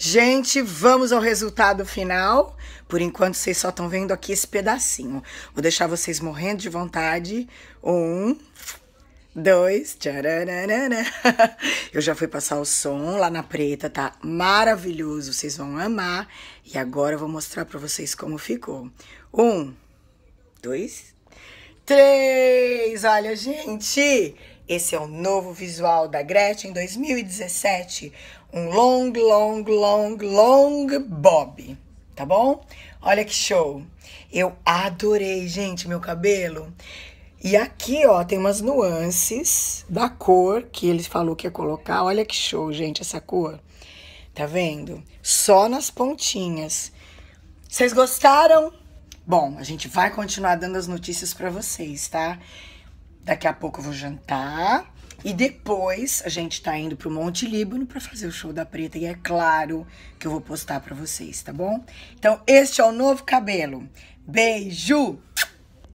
Gente, vamos ao resultado final. Por enquanto, vocês só estão vendo aqui esse pedacinho. Vou deixar vocês morrendo de vontade. Um, dois, tchararana. Eu já fui passar o som lá na preta, tá maravilhoso. Vocês vão amar. E agora eu vou mostrar para vocês como ficou. Um, dois, três. Olha, gente, esse é o novo visual da Gretchen 2017, um long, long, long, long bob, tá bom? Olha que show! Eu adorei, gente, meu cabelo. E aqui, ó, tem umas nuances da cor que ele falou que ia colocar. Olha que show, gente, essa cor. Tá vendo? Só nas pontinhas. Vocês gostaram? Bom, a gente vai continuar dando as notícias para vocês, tá? Daqui a pouco eu vou jantar. E depois a gente tá indo pro Monte Líbano para fazer o show da Preta e é claro que eu vou postar para vocês, tá bom? Então, este é o novo cabelo. Beijo!